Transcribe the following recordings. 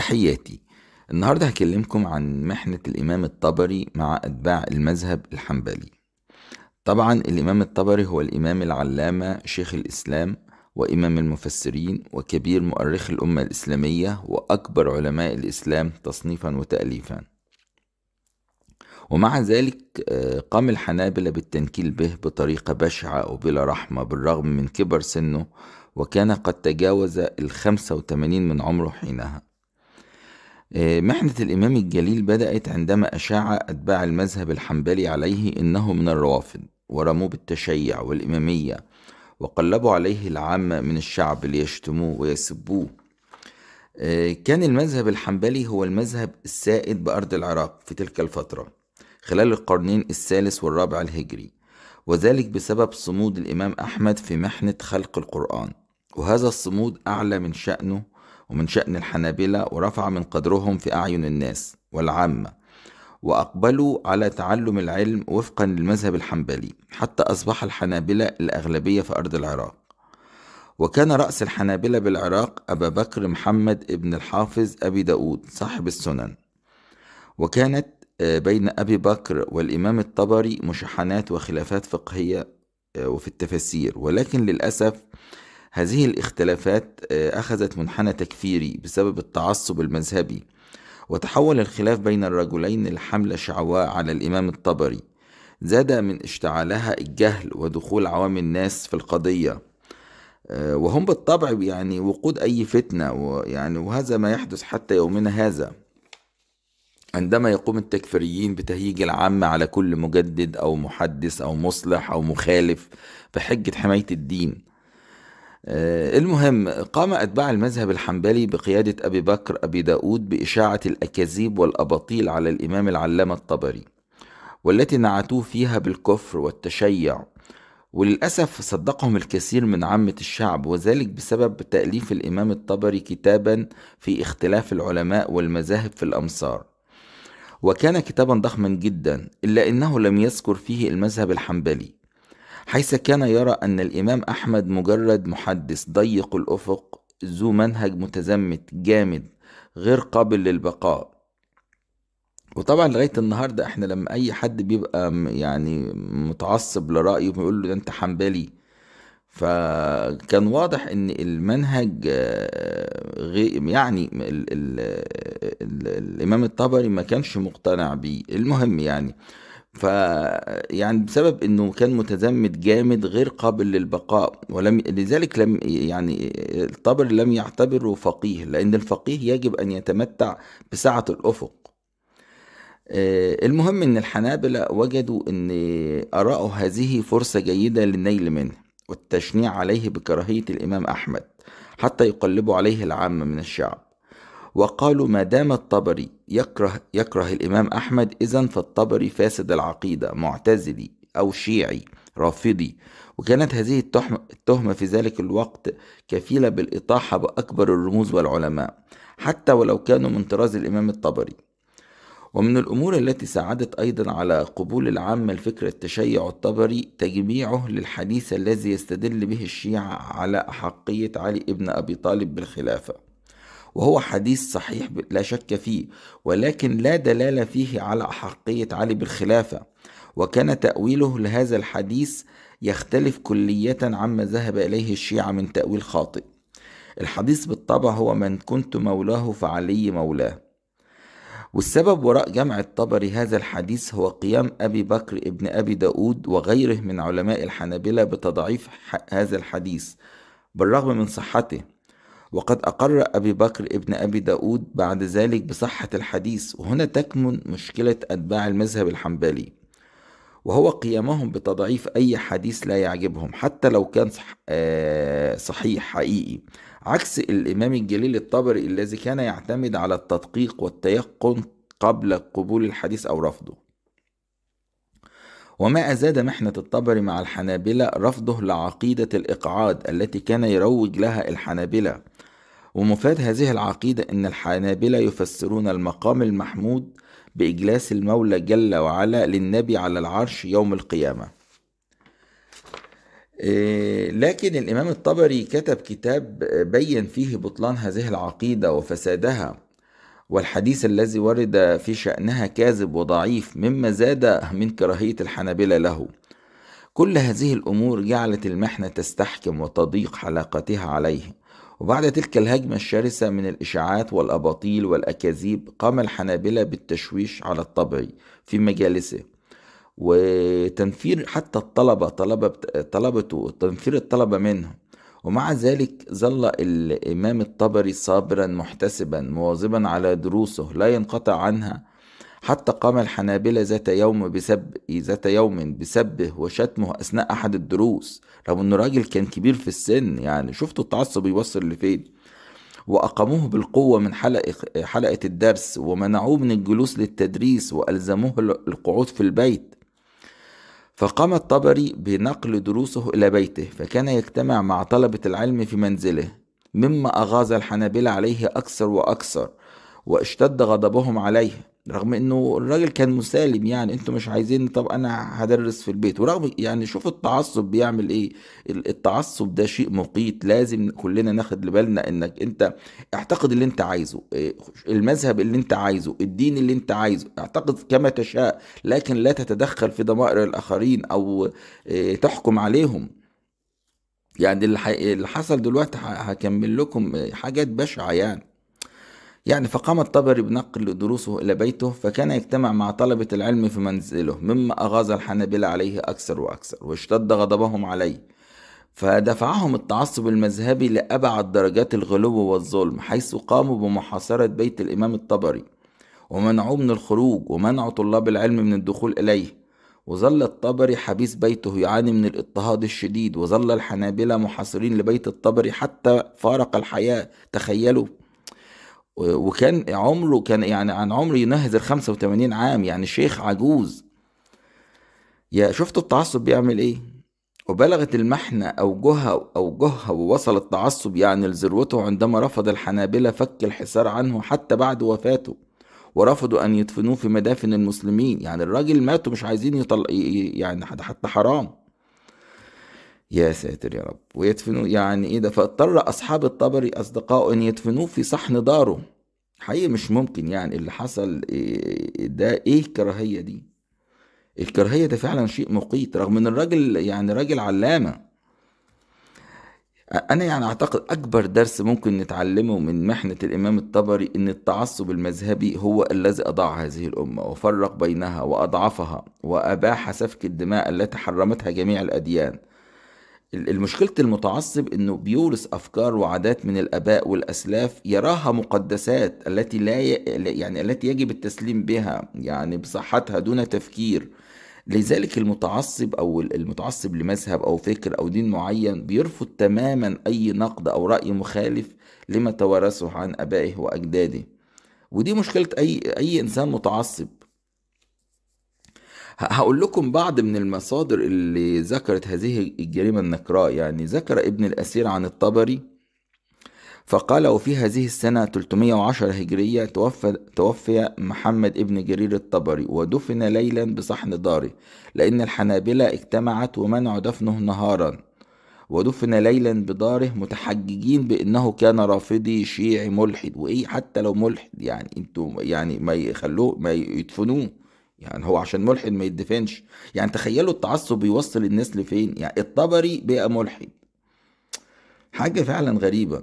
تحياتي النهاردة هكلمكم عن محنة الإمام الطبري مع أتباع المذهب الحنبلي طبعا الإمام الطبري هو الإمام العلامة شيخ الإسلام وإمام المفسرين وكبير مؤرخ الأمة الإسلامية وأكبر علماء الإسلام تصنيفا وتأليفا ومع ذلك آه، قام الحنابلة بالتنكيل به بطريقة بشعة وبلا رحمة بالرغم من كبر سنه وكان قد تجاوز الخمسة وثمانين من عمره حينها آه، محنة الإمام الجليل بدأت عندما أشاع أتباع المذهب الحنبلي عليه إنه من الروافض ورموه بالتشيع والإمامية وقلبوا عليه العامة من الشعب ليشتموه ويسبوه آه، كان المذهب الحنبلي هو المذهب السائد بأرض العراق في تلك الفترة خلال القرنين الثالث والرابع الهجري وذلك بسبب صمود الإمام أحمد في محنة خلق القرآن وهذا الصمود أعلى من شأنه ومن شأن الحنابلة ورفع من قدرهم في أعين الناس والعامة وأقبلوا على تعلم العلم وفقا للمذهب الحنبلي حتى أصبح الحنابلة الأغلبية في أرض العراق وكان رأس الحنابلة بالعراق أبا بكر محمد ابن الحافظ أبي داود صاحب السنن وكانت آه، بين أبي بكر والإمام الطبري مشحنات وخلافات فقهية آه، وفي التفاسير ولكن للأسف هذه الاختلافات آه، أخذت منحنى تكفيري بسبب التعصب المذهبي وتحول الخلاف بين الرجلين لحملة شعواء على الإمام الطبري زاد من اشتعالها الجهل ودخول عوام الناس في القضية آه، وهم بالطبع يعني وقود أي فتنة ويعني وهذا ما يحدث حتى يومنا هذا عندما يقوم التكفيريين بتهييج العامة على كل مجدد أو محدث أو مصلح أو مخالف بحجة حماية الدين آه، المهم قام أتباع المذهب الحنبلي بقيادة أبي بكر أبي داود بإشاعة الأكاذيب والأباطيل على الإمام العلامة الطبري والتي نعتوه فيها بالكفر والتشيع وللأسف صدقهم الكثير من عامة الشعب وذلك بسبب تأليف الإمام الطبري كتابا في اختلاف العلماء والمذاهب في الأمصار وكان كتابا ضخما جدا إلا أنه لم يذكر فيه المذهب الحنبلي حيث كان يرى أن الإمام أحمد مجرد محدث ضيق الأفق ذو منهج متزمت جامد غير قابل للبقاء وطبعا لغايه النهارده احنا لما اي حد بيبقى يعني متعصب لرايه بيقول له ده انت حنبلي فكان واضح ان المنهج آه، غير يعني ال ال الـ الامام الطبري ما كانش مقتنع بيه المهم يعني آه ف يعني بسبب انه كان متزمت جامد غير قابل للبقاء ولم لذلك لم يعني الطبر لم يعتبره فقيه لان الفقيه يجب ان يتمتع بسعه الافق آه، المهم ان الحنابلة وجدوا ان اراءه هذه فرصة جيدة للنيل منه والتشنيع عليه بكراهية الامام احمد حتى يقلبوا عليه العامة من الشعب وقالوا ما دام الطبري يكره يكره الإمام أحمد إذا فالطبري فاسد العقيدة معتزلي أو شيعي رافضي وكانت هذه التهمة في ذلك الوقت كفيلة بالإطاحة بأكبر الرموز والعلماء حتى ولو كانوا من طراز الإمام الطبري ومن الأمور التي ساعدت أيضا على قبول العامة الفكر التشيع الطبري تجميعه للحديث الذي يستدل به الشيعة على أحقية علي ابن أبي طالب بالخلافة وهو حديث صحيح لا شك فيه ولكن لا دلالة فيه على أحقية علي بالخلافة وكان تأويله لهذا الحديث يختلف كلية عما ذهب إليه الشيعة من تأويل خاطئ الحديث بالطبع هو من كنت مولاه فعلي مولاه والسبب وراء جمع الطبري هذا الحديث هو قيام أبي بكر ابن أبي داود وغيره من علماء الحنابلة بتضعيف هذا الحديث بالرغم من صحته وقد أقر أبي بكر ابن أبي داود بعد ذلك بصحة الحديث وهنا تكمن مشكلة أتباع المذهب الحنبلي وهو قيامهم بتضعيف أي حديث لا يعجبهم حتى لو كان آه، صحيح حقيقي عكس الإمام الجليل الطبري الذي كان يعتمد على التدقيق والتيقن قبل قبول الحديث أو رفضه وما أزاد محنة الطبري مع الحنابلة رفضه لعقيدة الإقعاد التي كان يروج لها الحنابلة ومفاد هذه العقيدة أن الحنابلة يفسرون المقام المحمود بإجلاس المولى جل وعلا للنبي على العرش يوم القيامة إيه، لكن الإمام الطبري كتب كتاب بين فيه بطلان هذه العقيدة وفسادها والحديث الذي ورد في شأنها كاذب وضعيف مما زاد من كراهية الحنابلة له كل هذه الأمور جعلت المحنة تستحكم وتضيق حلاقتها عليه وبعد تلك الهجمة الشرسة من الإشاعات والأباطيل والأكاذيب قام الحنابلة بالتشويش على الطبعي في مجالسه وتنفير حتى الطلبة طلبة طلبته تنفير الطلبة منه ومع ذلك ظل الإمام الطبري صابرا محتسبا مواظبا على دروسه لا ينقطع عنها حتى قام الحنابلة ذات يوم بسب ذات يوم بسبه وشتمه أثناء أحد الدروس رغم إنه راجل كان كبير في السن يعني شفتوا التعصب يوصل لفين وأقاموه بالقوة من حلقة, حلقة الدرس ومنعوه من الجلوس للتدريس وألزموه القعود في البيت فقام الطبري بنقل دروسه إلى بيته فكان يجتمع مع طلبة العلم في منزله مما أغاظ الحنابلة عليه أكثر وأكثر واشتد غضبهم عليه رغم انه الراجل كان مسالم يعني انتوا مش عايزين طب انا هدرس في البيت ورغم يعني شوف التعصب بيعمل ايه التعصب ده شيء مقيت لازم كلنا ناخد لبالنا انك انت اعتقد اللي انت عايزه إيه، المذهب اللي انت عايزه الدين اللي انت عايزه اعتقد كما تشاء لكن لا تتدخل في ضمائر الاخرين او إيه، تحكم عليهم يعني اللي حصل دلوقتي هكمل لكم حاجات بشعة يعني يعني فقام الطبري بنقل دروسه إلى بيته فكان يجتمع مع طلبة العلم في منزله مما أغاظ الحنابلة عليه أكثر وأكثر واشتد غضبهم عليه فدفعهم التعصب المذهبي لأبعد درجات الغلو والظلم حيث قاموا بمحاصرة بيت الإمام الطبري ومنعوه من الخروج ومنع طلاب العلم من الدخول إليه وظل الطبري حبيس بيته يعاني من الاضطهاد الشديد وظل الحنابلة محاصرين لبيت الطبري حتى فارق الحياة تخيلوا وكان عمره كان يعني عن عمره ينهز ال 85 عام يعني شيخ عجوز يا شفتوا التعصب بيعمل ايه وبلغت المحنة أوجها أوجها ووصل التعصب يعني لذروته عندما رفض الحنابلة فك الحصار عنه حتى بعد وفاته ورفضوا أن يدفنوه في مدافن المسلمين يعني الراجل مات ومش عايزين يطل يعني حتى حرام يا ساتر يا رب ويدفنوا يعني ايه ده فاضطر اصحاب الطبري اصدقائه ان يدفنوه في صحن داره حقيقي مش ممكن يعني اللي حصل إيه، ده ايه الكراهيه دي الكراهيه ده فعلا شيء مقيت رغم ان الراجل يعني راجل علامه انا يعني اعتقد اكبر درس ممكن نتعلمه من محنه الامام الطبري ان التعصب المذهبي هو الذي اضاع هذه الامه وفرق بينها واضعفها واباح سفك الدماء التي حرمتها جميع الاديان المشكلة المتعصب انه بيورث افكار وعادات من الاباء والاسلاف يراها مقدسات التي لا ي... يعني التي يجب التسليم بها يعني بصحتها دون تفكير لذلك المتعصب او المتعصب لمذهب او فكر او دين معين بيرفض تماما اي نقد او راي مخالف لما توارثه عن ابائه واجداده ودي مشكلة اي اي انسان متعصب هقول لكم بعض من المصادر اللي ذكرت هذه الجريمة النكراء يعني ذكر ابن الأسير عن الطبري فقال وفي هذه السنة 310 هجرية توفى, توفي محمد ابن جرير الطبري ودفن ليلا بصحن داره لأن الحنابلة اجتمعت ومنعوا دفنه نهارا ودفن ليلا بداره متحججين بأنه كان رافضي شيعي ملحد وإيه حتى لو ملحد يعني انتوا يعني ما يخلوه ما يدفنوه يعني هو عشان ملحد ما يدفنش يعني تخيلوا التعصب بيوصل الناس لفين يعني الطبري بقى ملحد حاجة فعلا غريبة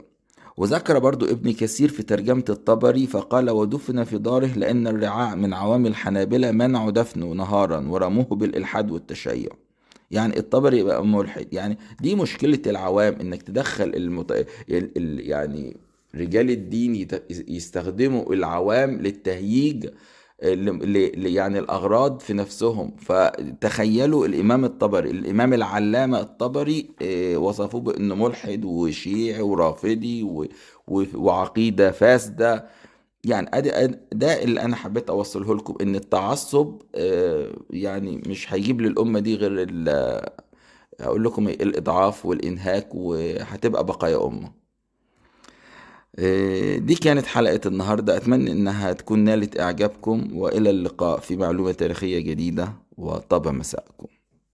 وذكر برضو ابن كثير في ترجمة الطبري فقال ودفن في داره لأن الرعاع من عوام الحنابلة منعوا دفنه نهارا ورموه بالإلحاد والتشيع يعني الطبري بقى ملحد يعني دي مشكلة العوام انك تدخل المت... يعني رجال الدين يستخدموا العوام للتهييج يعني الأغراض في نفسهم فتخيلوا الإمام الطبري الإمام العلامة الطبري آه، وصفوه بأنه ملحد وشيعي ورافضي وعقيدة فاسدة يعني ده اللي أنا حبيت أوصله لكم إن التعصب آه، يعني مش هيجيب للأمة دي غير أقول لكم إيه، الإضعاف والإنهاك وهتبقى بقايا أمة آه، دي كانت حلقة النهاردة أتمنى أنها تكون نالت إعجابكم وإلى اللقاء في معلومة تاريخية جديدة وطاب مساءكم